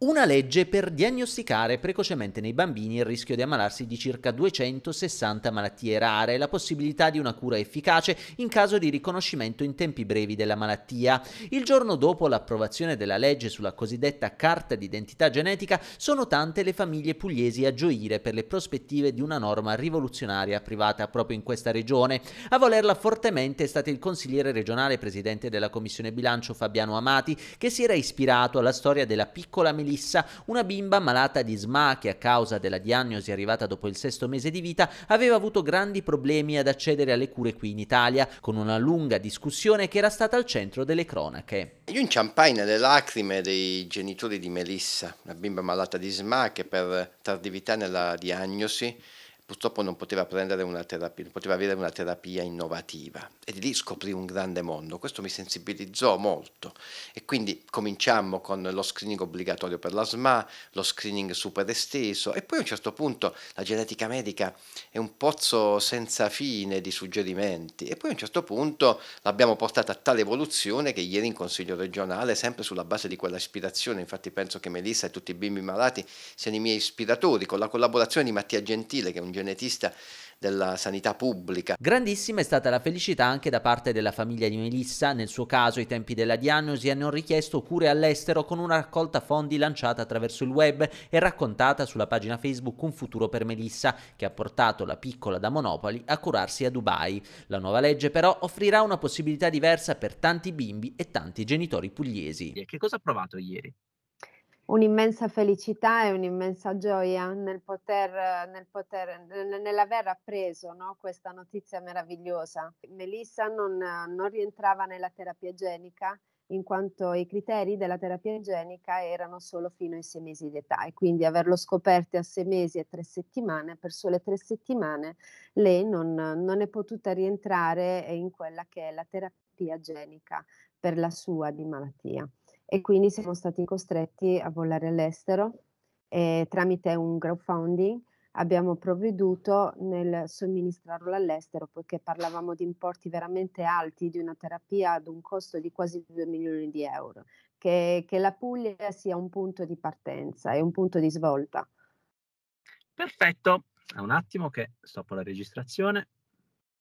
Una legge per diagnosticare precocemente nei bambini il rischio di ammalarsi di circa 260 malattie rare e la possibilità di una cura efficace in caso di riconoscimento in tempi brevi della malattia. Il giorno dopo l'approvazione della legge sulla cosiddetta carta d'identità genetica sono tante le famiglie pugliesi a gioire per le prospettive di una norma rivoluzionaria privata proprio in questa regione. A volerla fortemente è stato il consigliere regionale presidente della Commissione Bilancio Fabiano Amati che si era ispirato alla storia della piccola militare Melissa, una bimba malata di SMA che a causa della diagnosi arrivata dopo il sesto mese di vita aveva avuto grandi problemi ad accedere alle cure qui in Italia, con una lunga discussione che era stata al centro delle cronache. Io inciampai nelle lacrime dei genitori di Melissa, una bimba malata di SMA che per tardività nella diagnosi purtroppo non poteva, prendere una terapia, non poteva avere una terapia innovativa e di lì scoprì un grande mondo, questo mi sensibilizzò molto e quindi cominciammo con lo screening obbligatorio per la SMA, lo screening super esteso e poi a un certo punto la genetica medica è un pozzo senza fine di suggerimenti e poi a un certo punto l'abbiamo portata a tale evoluzione che ieri in Consiglio regionale, sempre sulla base di quella ispirazione, infatti penso che Melissa e tutti i bimbi malati siano i miei ispiratori, con la collaborazione di Mattia Gentile che è un genetista della sanità pubblica. Grandissima è stata la felicità anche da parte della famiglia di Melissa, nel suo caso i tempi della diagnosi hanno richiesto cure all'estero con una raccolta fondi lanciata attraverso il web e raccontata sulla pagina Facebook Un futuro per Melissa, che ha portato la piccola da Monopoli a curarsi a Dubai. La nuova legge però offrirà una possibilità diversa per tanti bimbi e tanti genitori pugliesi. E Che cosa ha provato ieri? un'immensa felicità e un'immensa gioia nel poter, nel poter nell'aver appreso no, questa notizia meravigliosa. Melissa non, non, rientrava nella terapia genica in quanto i criteri della terapia genica erano solo fino ai sei mesi di età e quindi averlo scoperto a sei mesi e tre settimane, per sole tre settimane, lei non, non è potuta rientrare in quella che è la terapia genica per la sua di malattia e quindi siamo stati costretti a volare all'estero e eh, tramite un crowdfunding abbiamo provveduto nel somministrarlo all'estero poiché parlavamo di importi veramente alti di una terapia ad un costo di quasi 2 milioni di euro, che, che la Puglia sia un punto di partenza e un punto di svolta. Perfetto, un attimo che stoppo la registrazione.